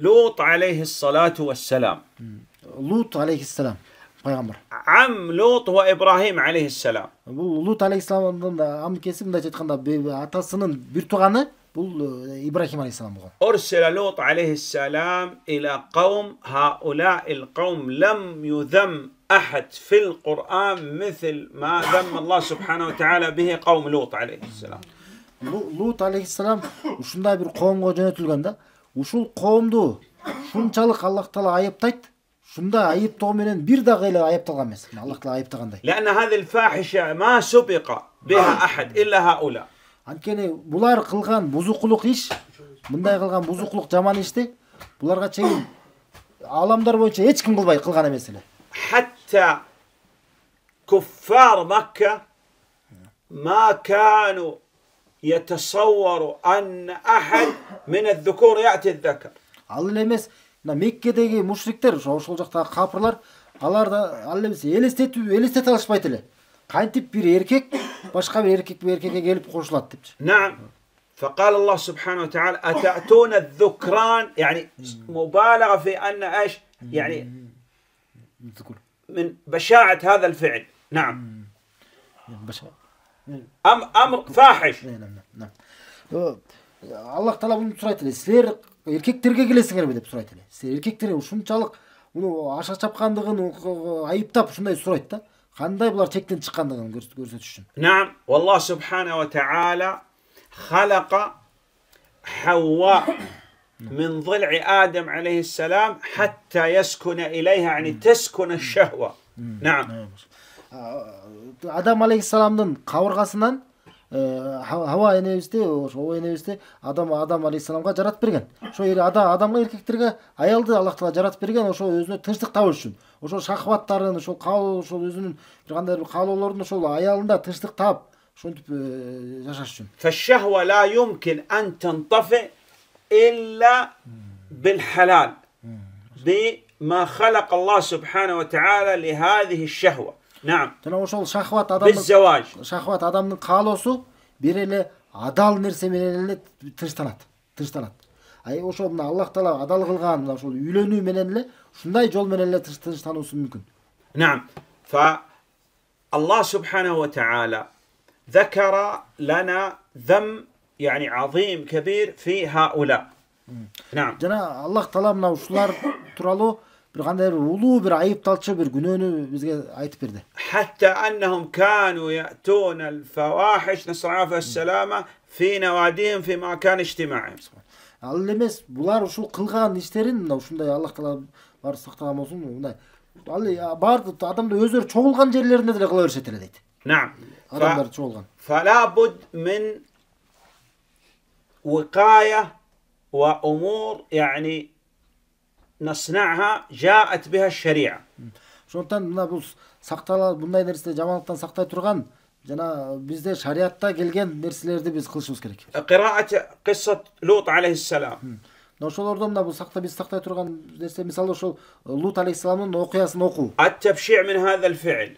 لوط عليه الصلاة والسلام لوط عليه السلام payg'ambar am lut va ibrohim alayhissalom bu lut alayhissalomdan am kelsa bunday aytganda otasinin bir tug'ani bu ibrohim alayhissalom bo'lgan ursila lut alayhissalom ila qavm haula'il qavm lam yudham أحد في القرآن مثل ما ذم الله سبحانه وتعالى به قوم لوط عليه السلام لوط عليه السلام وشندا bir qavmga jo'natilganda ушул коомду шунчалык аллах таала айыптайт шунда айыптоо менен бир дагы эле айыпталган эмес аллах таала айыптагандай لأن هذه الفاحشة ما سبق بها أحد إلا هؤلاء анткени булар кылган бузукулук иш мындай кылган бузукулук жаман ишти буларга чейин ааламдар боюнча эч ким кылбай кылган эмес эле حتى كفار مكة ما كانوا يتصور أن أحد من الذكور يأتي الذكر. الله لمس نميك كده مشرك تر شو شو جاك خابرلر الله ردا الله لمس يلست يلست تلاش بيتله كان تب بير إيركيك باش كان إيركيك بيركيك يجيل بخوشلات تبت. نعم فقال الله سبحانه وتعالى أتأتون الذكران يعني مبالغة في أن إيش يعني من بشاعة هذا الفعل نعم أم أمر فاحش نعم نعم Allah Teala bunu suraytile. Sizler erkekтерге келесиңер деп сурайтылы. Силер эркектер ушунчалык муну аша чапкандыгын айыптап ушундай сурайт да. Кандай булар чектен чыккандыгын көрсөтүш үчүн. Наам, Аллах субхана ва тааля халака Хавва من ضلع آدم عليه السلام حتى يسكن إليها يعني تسكن الشهوة نعم адам алейхисаламдын кабыргасынан аба энебизди ошо ой энебизди адам адам алейхисаламга жаратып берген ошо адамга эркектерге аялды аллах таала жаратып берген ошо өзүнө тынчтык табыш үчүн ошол шахваттарын ошол каалоо ошол өзүнүн бир кандай бир каалоолорун ошол аялында тынчтык таап ошентип жашаш үчүн فالشهوة لا يمكن أن تنطفئ إلا بالحلال بما خلق الله سبحانه وتعالى لهذه الشهوة نعم жана ошол шахват адам بالزواج шахват адамдын каалоосу бир эле адал нерсе менен эле тынчтанат тынчтанат а ошол мына аллах таала адал кылган мына ошол үйлөнүү менен эле ушундай жол менен эле тынчтануусу мүмкүн نعم فالله سبحانه وتعالى ذكر لنا ذم يعني عظيم كبير في هؤلاء نعم جنا الله تعالى منا ушулар тууралуу bir qanday ulug' bir ayb talcha bir gunohni bizga aytib berdi hatta annahum kanu ya'tuna al-fawahish nas'afa as-salama fi nawadihim fi makan ijtima'i ал эмес булар ушул кылган иштерин мына ушундай аллах таала баары сактаган болсун мындай ал баары адамды өздөрү чогулган жерлеринде деле кыла беришет эле дейт نعم адамдар чогулган فلا بد من وقايه وامور يعني نصنعها جاءت بها الشريعة ошондуктан мына бул сактала мындай нерсе жамандыктан сактай турган жана бизде шариятта келген нерселерди биз кылышыбыз керек قراءة قصة لوط عليه السلام ошолордо мына бул сакта биз сактай турган нерсе мисалы ошол лут алейхисаламдын окуясын окуу التبشيع من هذا الفعل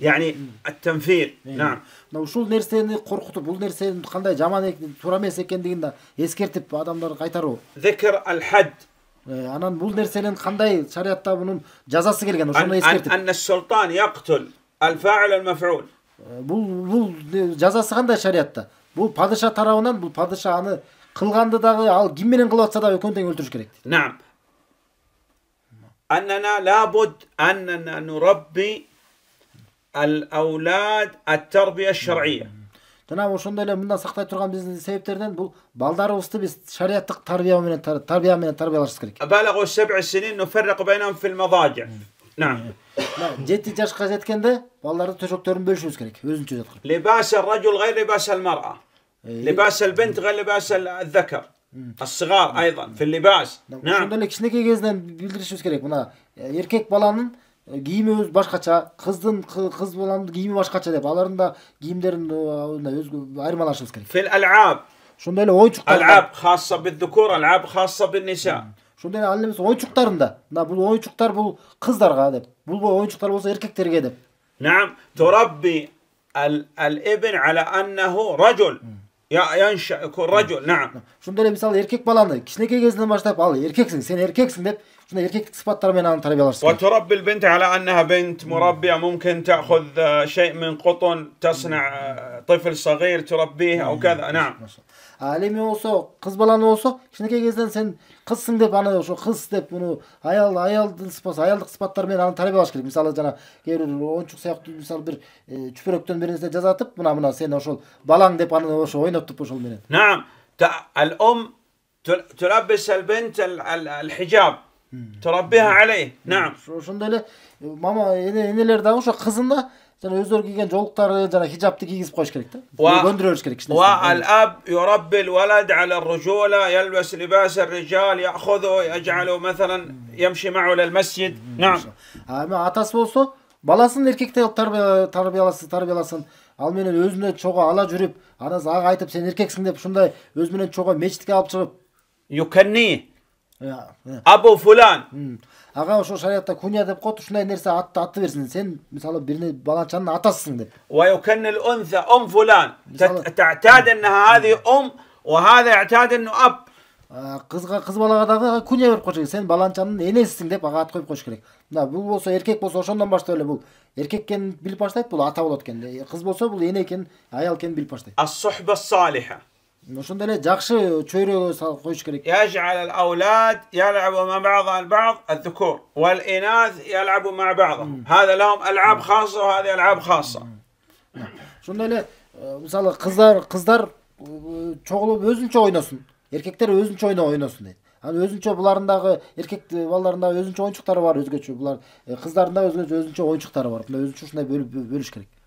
يعني التنفير نعم мына ушул нерсени коркутуп бул нерсенин кандай жаман туура эмес экендигин да эскертип адамдарды кайтаруу ذكر الحد анан бул нерсенин кандай шариятта бунун жазасы келген ошону эскертип أن السلطان يقتل الفاعل المفعول бул бул жазасы кандай шариятта бул падыша тарабынан бул падыша аны кылганды дагы ал ким менен кылып атса дагы экөөнү тең өлтүрүш керек дейт نعم أننا لابد أننا نربي الأولاد التربية الشرعية жана ошондой эле мындан сактай турган биздин себептерден бул балдарыбызды биз шариаттык тарбия менен тарбия менен тарбиялашыбыз керек балагу сабъ синин нуфаррику байнахум фил мадажи жети жашка жеткенде балдардын төшөктөрүн бөлүшүбүз керек өзүнчө жаткырып لباس الرجل غير لباس المرأة لباس البنت غير لباس الذكر الصغار أيضا في اللباس نعم ошондой эле кичинекей кезинен билдиришибиз керек منا эркек بالانن кийими өзү башкача кыздын кыз баланын кийими башкача деп алардын да кийимдерин өзгө айырмалашыбыз керек фил алаб ошондой эле оюнчуктар алаб хаса биддукур алаб хаса бинниса ошондой эле ал эми оюнчуктарында мына бул ойчуктар бул кыздарга деп бул ойчуктар болсо эркектерге деп نعم تربي الابن على انه رجل Ya yanşa'ku racul. Naam. Şundere misal erkek balanı kişneke kezdiğinden başlap al erkeksin sen erkeksin de, şuna erkek sıfatları menen tarbiyalarsın. Ve turabbi el bint ala annaha bint murabbiya mumkin ta'khud e, şey min qutun tasna e, tifl sagir turabbih au kaza. Naam. Alemi olsa, kız balanı olsa, kişneke kezdiğinden sen kızsın dep ana şu kız dep bunu hayal hayaldın sıfat hayaldık sıfatlar menen anı tarbiyalaş керек. Misal jana kevir oyuncuk sayaqtı misal bir çüpüröktön e, birinisine jazatıp mına mına sen balan de bana anı oşo oyna. تطبش البنات نعم الام تلبس البنت الحجاب تربيها عليه نعم ошондой эле мама энелер дагы ошо кызына жана өздөрү кийген жолуктарды жана хижабты кийгизип коюш керек да көндүрө бериш керек والاب يربي الولد على الرجوله يلبس لباس الرجال ياخذه يجعله مثلا يمشي معه للمسجد نعم атасы болсо баласын эркектей кылып тарбияласын ал менен өзүнө чогуу ала жүрүп анан ага айтып сен эркексиң деп ушундай өзү менен чогуу мечитке алып чыгып юканни абу фулан ага ошол шариятта куня деп коет ушундай нерсе атты аты берсин сен мисалы бир балачанын атасысың деп ويكن الانثى ام فلان تعتاد انها هذه ام وهذا يعتاد انه اب кызга кыз балага дагы күнүя берип коюш керек сен баланчанын энесисиң деп ага ат коюп коюш керек мына бул болсо эркек болсо ошондон баштап эле бул эркек экенин билип баштайт бул ата болот экен кыз болсо бул эне экенин аял экенин билип баштайт ассухба салиха ошондой эле жакшы чөйрө коюш керек يجعل الأولاد يلعبوا مع بعض البعض الذكور والإناث يلعبوا مع بعضهم هذا لهم ألعاب خاصة وهذه ألعاب خاصة ошондой эле мисалы кыздар кыздар чогулуп өзүнчө ойносун эркектер өзүнчө ойно ойносун дейт анан өзүнчө буларындагы эркек балдарындагы өзүнчө оюнчуктары бар өзгөчө булар дагы өзгөчө өзүнчө оюнчуктары бар мына өзүнчө ушундай бөлүш керек